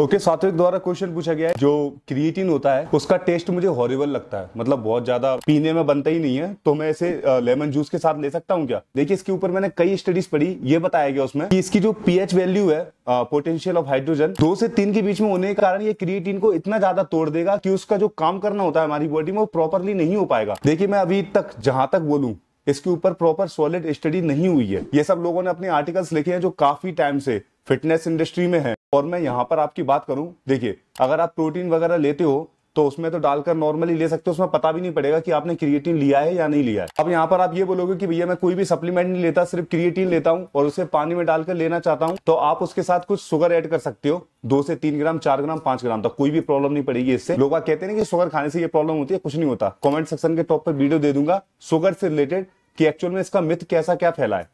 तो के सात्विक द्वारा क्वेश्चन पूछा गया है जो क्रिएटिन होता है उसका टेस्ट मुझे हॉरिबल लगता है मतलब बहुत ज्यादा पीने में बनता ही नहीं है तो मैं इसे लेमन जूस के साथ ले सकता हूँ क्या देखिए इसके ऊपर मैंने कई स्टडीज पढ़ी ये बताया गया उसमें कि इसकी जो पीएच वैल्यू है पोटेंशियल ऑफ हाइड्रोजन दो से तीन के बीच में होने के कारण ये क्रिएटिन को इतना ज्यादा तोड़ देगा कि उसका जो काम करना होता है हमारी बॉडी में वो प्रॉपरली नहीं हो पाएगा देखिए मैं अभी तक जहां तक बोलू इसके ऊपर प्रॉपर सॉलिड स्टडी नहीं हुई है ये सब लोगों ने अपने आर्टिकल्स लिखे हैं जो काफी टाइम से फिटनेस इंडस्ट्री में है और मैं यहाँ पर आपकी बात करूँ देखिए अगर आप प्रोटीन वगैरह लेते हो तो उसमें तो डालकर नॉर्मली ले सकते हो उसमें पता भी नहीं पड़ेगा कि आपने क्रिएटिन लिया है या नहीं लिया है अब यहाँ पर आप ये बोलोगे कि भैया मैं कोई भी सप्लीमेंट नहीं लेता सिर्फ क्रिएटिन लेता हूँ और उसे पानी में डालकर लेना चाहता हूँ तो आप उसके साथ कुछ शुगर ऐड कर सकते हो दो से तीन ग्राम चार ग्राम पांच ग्राम तक कोई भी प्रॉब्लम नहीं पड़ेगी इससे लोग कहते हैं कि शुगर खाने से ये प्रॉब्लम होती है कुछ नहीं होता कॉमेंट सेक्शन के टॉप पर वीडियो दे दूंगा शुगर से रिलेटेड कि एक्चुअल में इसका मिथ कैसा क्या फैला है